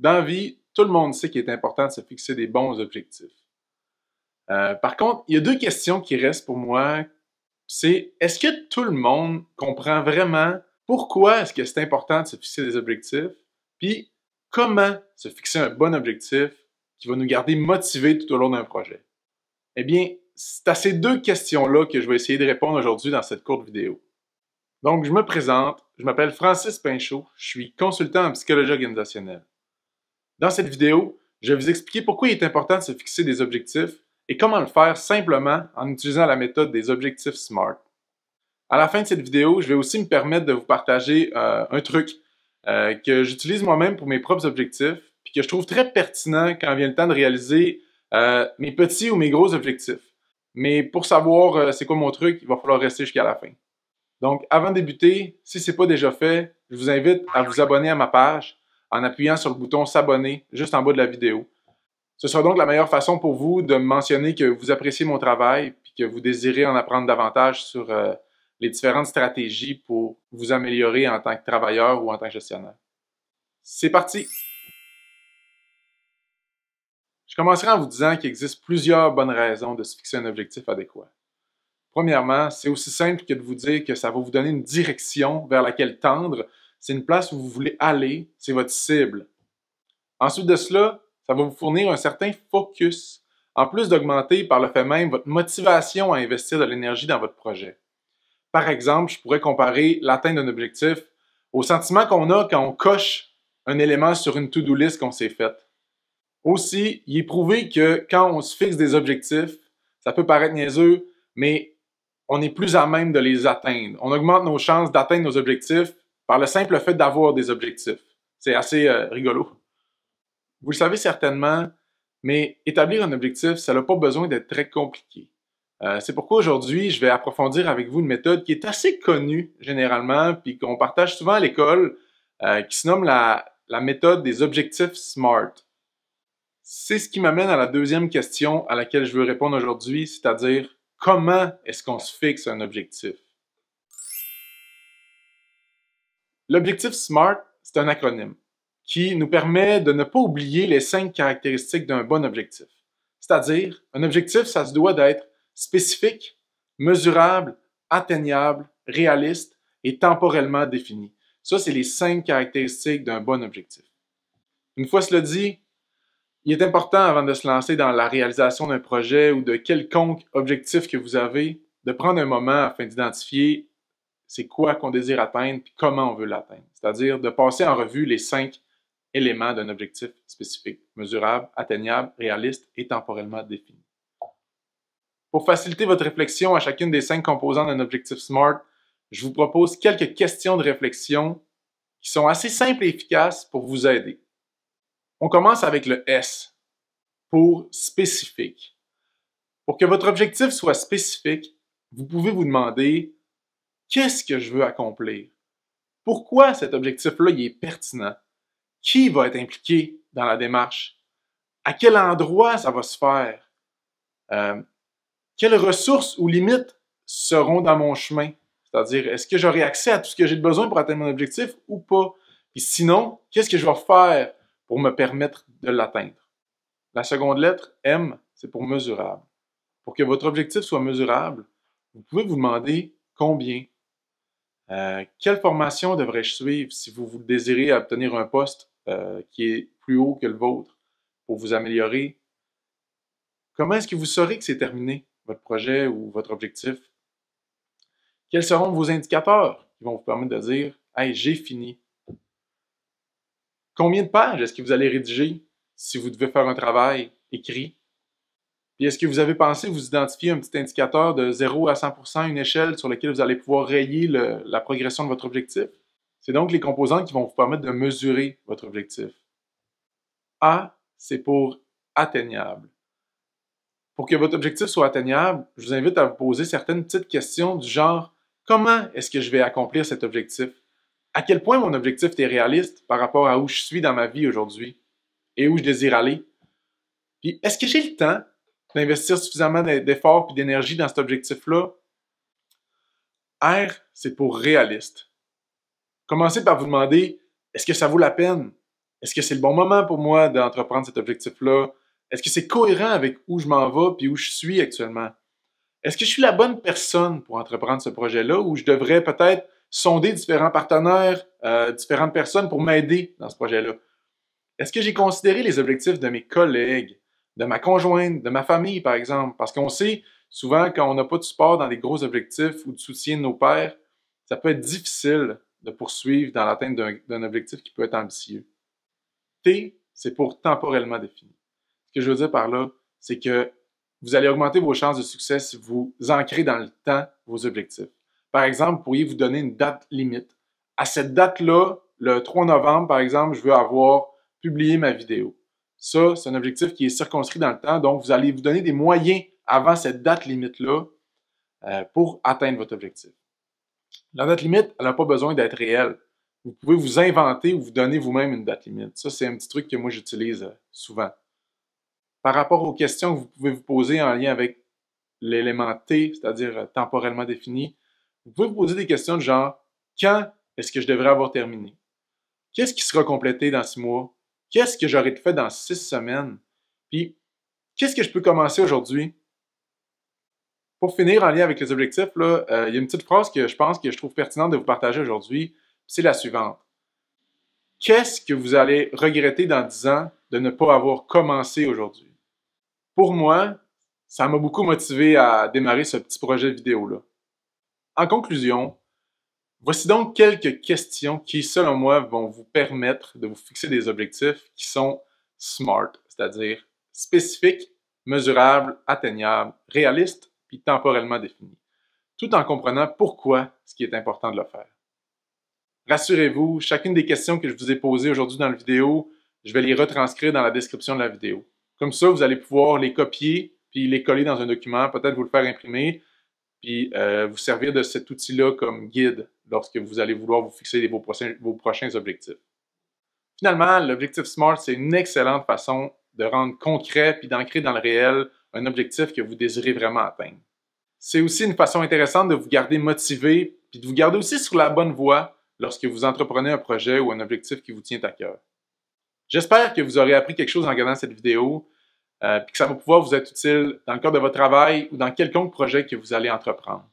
dans la vie, tout le monde sait qu'il est important de se fixer des bons objectifs. Euh, par contre, il y a deux questions qui restent pour moi. C'est est-ce que tout le monde comprend vraiment pourquoi est-ce que c'est important de se fixer des objectifs? Puis comment se fixer un bon objectif qui va nous garder motivés tout au long d'un projet? Eh bien, c'est à ces deux questions-là que je vais essayer de répondre aujourd'hui dans cette courte vidéo. Donc, je me présente, je m'appelle Francis Pinchot, je suis consultant en psychologie organisationnelle. Dans cette vidéo, je vais vous expliquer pourquoi il est important de se fixer des objectifs et comment le faire simplement en utilisant la méthode des objectifs SMART. À la fin de cette vidéo, je vais aussi me permettre de vous partager euh, un truc euh, que j'utilise moi-même pour mes propres objectifs, puis que je trouve très pertinent quand vient le temps de réaliser euh, mes petits ou mes gros objectifs. Mais pour savoir c'est quoi mon truc, il va falloir rester jusqu'à la fin. Donc, avant de débuter, si ce n'est pas déjà fait, je vous invite à vous abonner à ma page en appuyant sur le bouton S'abonner juste en bas de la vidéo. Ce sera donc la meilleure façon pour vous de mentionner que vous appréciez mon travail et que vous désirez en apprendre davantage sur euh, les différentes stratégies pour vous améliorer en tant que travailleur ou en tant que gestionnaire. C'est parti! Je commencerai en vous disant qu'il existe plusieurs bonnes raisons de se fixer un objectif adéquat. Premièrement, c'est aussi simple que de vous dire que ça va vous donner une direction vers laquelle tendre c'est une place où vous voulez aller, c'est votre cible. Ensuite de cela, ça va vous fournir un certain focus, en plus d'augmenter par le fait même votre motivation à investir de l'énergie dans votre projet. Par exemple, je pourrais comparer l'atteinte d'un objectif au sentiment qu'on a quand on coche un élément sur une to-do list qu'on s'est faite. Aussi, il est prouvé que quand on se fixe des objectifs, ça peut paraître niaiseux, mais on est plus à même de les atteindre. On augmente nos chances d'atteindre nos objectifs par le simple fait d'avoir des objectifs. C'est assez euh, rigolo. Vous le savez certainement, mais établir un objectif, ça n'a pas besoin d'être très compliqué. Euh, c'est pourquoi aujourd'hui, je vais approfondir avec vous une méthode qui est assez connue généralement, puis qu'on partage souvent à l'école, euh, qui se nomme la méthode des objectifs SMART. C'est ce qui m'amène à la deuxième question à laquelle je veux répondre aujourd'hui, c'est-à-dire comment est-ce qu'on se fixe un objectif? L'objectif SMART, c'est un acronyme qui nous permet de ne pas oublier les cinq caractéristiques d'un bon objectif. C'est-à-dire, un objectif, ça se doit d'être spécifique, mesurable, atteignable, réaliste et temporellement défini. Ça, c'est les cinq caractéristiques d'un bon objectif. Une fois cela dit, il est important, avant de se lancer dans la réalisation d'un projet ou de quelconque objectif que vous avez, de prendre un moment afin d'identifier c'est quoi qu'on désire atteindre et comment on veut l'atteindre. C'est-à-dire de passer en revue les cinq éléments d'un objectif spécifique, mesurable, atteignable, réaliste et temporellement défini. Pour faciliter votre réflexion à chacune des cinq composantes d'un objectif SMART, je vous propose quelques questions de réflexion qui sont assez simples et efficaces pour vous aider. On commence avec le S pour spécifique. Pour que votre objectif soit spécifique, vous pouvez vous demander Qu'est-ce que je veux accomplir? Pourquoi cet objectif-là est pertinent? Qui va être impliqué dans la démarche? À quel endroit ça va se faire? Euh, quelles ressources ou limites seront dans mon chemin? C'est-à-dire, est-ce que j'aurai accès à tout ce que j'ai besoin pour atteindre mon objectif ou pas? Et sinon, qu'est-ce que je vais faire pour me permettre de l'atteindre? La seconde lettre, M, c'est pour mesurable. Pour que votre objectif soit mesurable, vous pouvez vous demander combien, euh, quelle formation devrais-je suivre si vous, vous désirez obtenir un poste euh, qui est plus haut que le vôtre pour vous améliorer? Comment est-ce que vous saurez que c'est terminé, votre projet ou votre objectif? Quels seront vos indicateurs qui vont vous permettre de dire Hey, j'ai fini. Combien de pages est-ce que vous allez rédiger si vous devez faire un travail écrit puis est-ce que vous avez pensé vous identifier un petit indicateur de 0 à 100 une échelle sur laquelle vous allez pouvoir rayer la progression de votre objectif? C'est donc les composantes qui vont vous permettre de mesurer votre objectif. A, c'est pour atteignable. Pour que votre objectif soit atteignable, je vous invite à vous poser certaines petites questions du genre comment est-ce que je vais accomplir cet objectif? À quel point mon objectif est réaliste par rapport à où je suis dans ma vie aujourd'hui et où je désire aller? Puis est-ce que j'ai le temps d'investir suffisamment d'efforts et d'énergie dans cet objectif-là. R, c'est pour réaliste. Commencez par vous demander, est-ce que ça vaut la peine? Est-ce que c'est le bon moment pour moi d'entreprendre cet objectif-là? Est-ce que c'est cohérent avec où je m'en vais et où je suis actuellement? Est-ce que je suis la bonne personne pour entreprendre ce projet-là ou je devrais peut-être sonder différents partenaires, euh, différentes personnes pour m'aider dans ce projet-là? Est-ce que j'ai considéré les objectifs de mes collègues? de ma conjointe, de ma famille, par exemple. Parce qu'on sait souvent quand on n'a pas de support dans des gros objectifs ou de soutien de nos pères, ça peut être difficile de poursuivre dans l'atteinte d'un objectif qui peut être ambitieux. T, c'est pour temporellement défini. Ce que je veux dire par là, c'est que vous allez augmenter vos chances de succès si vous ancrez dans le temps vos objectifs. Par exemple, vous pourriez vous donner une date limite. À cette date-là, le 3 novembre, par exemple, je veux avoir publié ma vidéo. Ça, c'est un objectif qui est circonscrit dans le temps. Donc, vous allez vous donner des moyens avant cette date limite-là euh, pour atteindre votre objectif. La date limite, elle n'a pas besoin d'être réelle. Vous pouvez vous inventer ou vous donner vous-même une date limite. Ça, c'est un petit truc que moi j'utilise euh, souvent. Par rapport aux questions que vous pouvez vous poser en lien avec l'élément T, c'est-à-dire euh, temporellement défini, vous pouvez vous poser des questions de genre quand est-ce que je devrais avoir terminé? Qu'est-ce qui sera complété dans six mois? Qu'est-ce que j'aurais fait dans six semaines? Puis, qu'est-ce que je peux commencer aujourd'hui? Pour finir, en lien avec les objectifs, là, euh, il y a une petite phrase que je pense que je trouve pertinente de vous partager aujourd'hui. C'est la suivante. Qu'est-ce que vous allez regretter dans dix ans de ne pas avoir commencé aujourd'hui? Pour moi, ça m'a beaucoup motivé à démarrer ce petit projet vidéo-là. En conclusion, Voici donc quelques questions qui, selon moi, vont vous permettre de vous fixer des objectifs qui sont SMART, c'est-à-dire spécifiques, mesurables, atteignables, réalistes, puis temporellement définis, tout en comprenant pourquoi ce qui est important de le faire. Rassurez-vous, chacune des questions que je vous ai posées aujourd'hui dans la vidéo, je vais les retranscrire dans la description de la vidéo. Comme ça, vous allez pouvoir les copier puis les coller dans un document, peut-être vous le faire imprimer, puis euh, vous servir de cet outil-là comme guide lorsque vous allez vouloir vous fixer vos vos prochains objectifs. Finalement, l'objectif SMART, c'est une excellente façon de rendre concret puis d'ancrer dans le réel un objectif que vous désirez vraiment atteindre. C'est aussi une façon intéressante de vous garder motivé puis de vous garder aussi sur la bonne voie lorsque vous entreprenez un projet ou un objectif qui vous tient à cœur. J'espère que vous aurez appris quelque chose en regardant cette vidéo. Euh, puis que ça va pouvoir vous être utile dans le cadre de votre travail ou dans quelconque projet que vous allez entreprendre.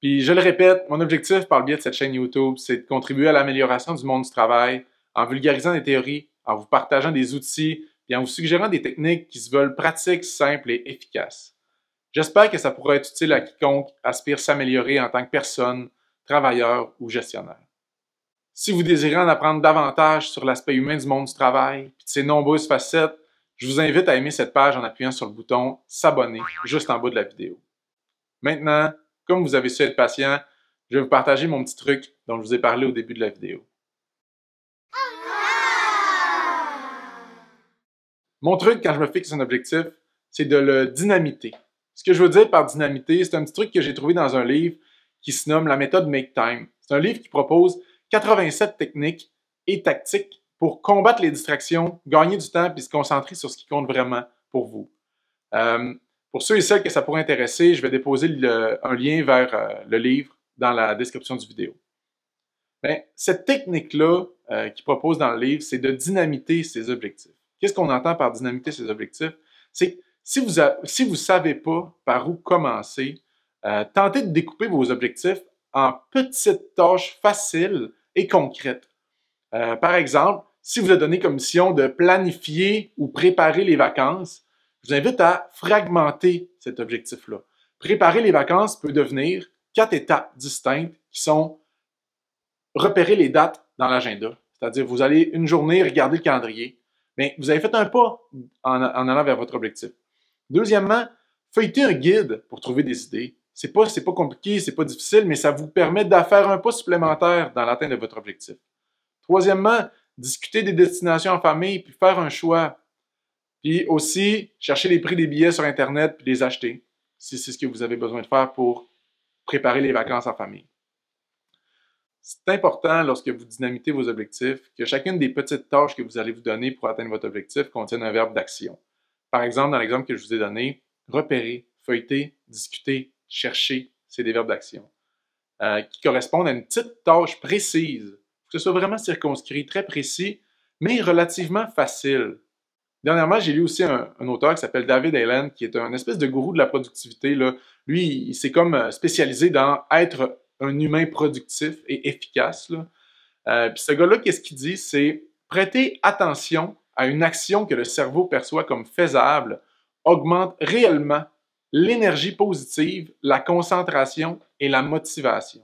Puis je le répète, mon objectif par le biais de cette chaîne YouTube, c'est de contribuer à l'amélioration du monde du travail en vulgarisant des théories, en vous partageant des outils et en vous suggérant des techniques qui se veulent pratiques, simples et efficaces. J'espère que ça pourra être utile à quiconque aspire s'améliorer en tant que personne, travailleur ou gestionnaire. Si vous désirez en apprendre davantage sur l'aspect humain du monde du travail, et de ses nombreuses facettes, je vous invite à aimer cette page en appuyant sur le bouton S'abonner juste en bas de la vidéo. Maintenant, comme vous avez su être patient, je vais vous partager mon petit truc dont je vous ai parlé au début de la vidéo. Mon truc quand je me fixe un objectif, c'est de le dynamiter. Ce que je veux dire par dynamiter, c'est un petit truc que j'ai trouvé dans un livre qui se nomme La méthode Make Time. C'est un livre qui propose 87 techniques et tactiques pour combattre les distractions, gagner du temps et se concentrer sur ce qui compte vraiment pour vous. Euh, pour ceux et celles que ça pourrait intéresser, je vais déposer un lien vers euh, le livre dans la description du vidéo. Ben, cette technique-là euh, qu'il propose dans le livre, c'est de dynamiter ses objectifs. Qu'est-ce qu'on entend par dynamiter ses objectifs? C'est si vous ne si vous savez pas par où commencer, tentez de découper vos objectifs en petites tâches faciles et concrètes. par exemple, si vous a donné comme mission de planifier ou préparer les vacances, je vous invite à fragmenter cet objectif-là. Préparer les vacances peut devenir quatre étapes distinctes qui sont repérer les dates dans l'agenda. C'est-à-dire, vous allez une journée regarder le calendrier, mais vous avez fait un pas en, allant vers votre objectif. Deuxièmement, feuilleter un guide pour trouver des idées. C'est pas, pas compliqué, c'est pas difficile, mais ça vous permet d'affaire un pas supplémentaire dans l'atteinte de votre objectif. Troisièmement, discuter des destinations en famille, puis faire un choix. Puis aussi, chercher les prix des billets sur Internet, puis les acheter, si c'est ce que vous avez besoin de faire pour préparer les vacances en famille. C'est important, lorsque vous dynamitez vos objectifs, que chacune des petites tâches que vous allez vous donner pour atteindre votre objectif contienne un verbe d'action. Par exemple, dans l'exemple que je vous ai donné, repérer, feuilleter, discuter, chercher, c'est des verbes d'action euh, qui correspondent à une petite tâche précise que ce soit vraiment circonscrit, très précis, mais relativement facile. Dernièrement, j'ai lu aussi un, auteur qui s'appelle David Allen, qui est un espèce de gourou de la productivité. Lui, il s'est comme euh, spécialisé dans être un humain productif et efficace. Euh, puis ce gars-là, qu'est-ce qu'il dit? C'est prêter attention à une action que le cerveau perçoit comme faisable augmente réellement l'énergie positive, la concentration et la motivation.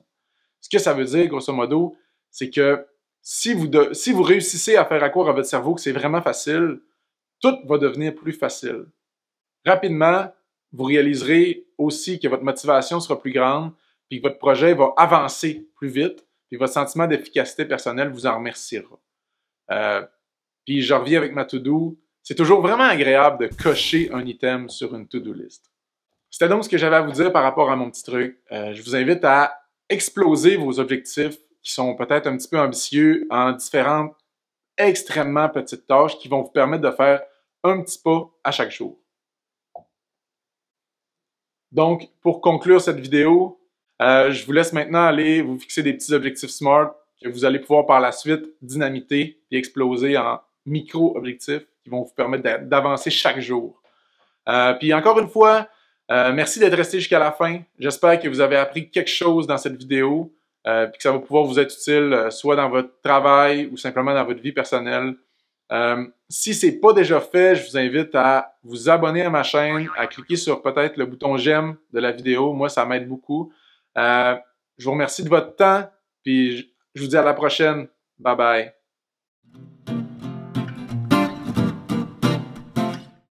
Ce que ça veut dire, grosso modo, c'est que si vous, si vous réussissez à faire court à votre cerveau que c'est vraiment facile, tout va devenir plus facile. Rapidement, vous réaliserez aussi que votre motivation sera plus grande, puis que votre projet va avancer plus vite, puis votre sentiment d'efficacité personnelle vous en remerciera. Euh, puis je reviens avec ma to-do. C'est toujours vraiment agréable de cocher un item sur une to-do list. C'était donc ce que j'avais à vous dire par rapport à mon petit truc. Euh, je vous invite à exploser vos objectifs qui sont peut-être un petit peu ambitieux en différentes extrêmement petites tâches qui vont vous permettre de faire un petit pas à chaque jour. Donc, pour conclure cette vidéo, euh, je vous laisse maintenant aller vous fixer des petits objectifs SMART que vous allez pouvoir par la suite dynamiter et exploser en micro-objectifs qui vont vous permettre d'avancer chaque jour. Euh, puis encore une fois, euh, merci d'être resté jusqu'à la fin. J'espère que vous avez appris quelque chose dans cette vidéo. Euh, puis que ça va pouvoir vous être utile euh, soit dans votre travail ou simplement dans votre vie personnelle. Euh, si ce n'est pas déjà fait, je vous invite à vous abonner à ma chaîne, à cliquer sur peut-être le bouton j'aime de la vidéo. Moi, ça m'aide beaucoup. je vous remercie de votre temps, puis je vous dis à la prochaine. Bye bye.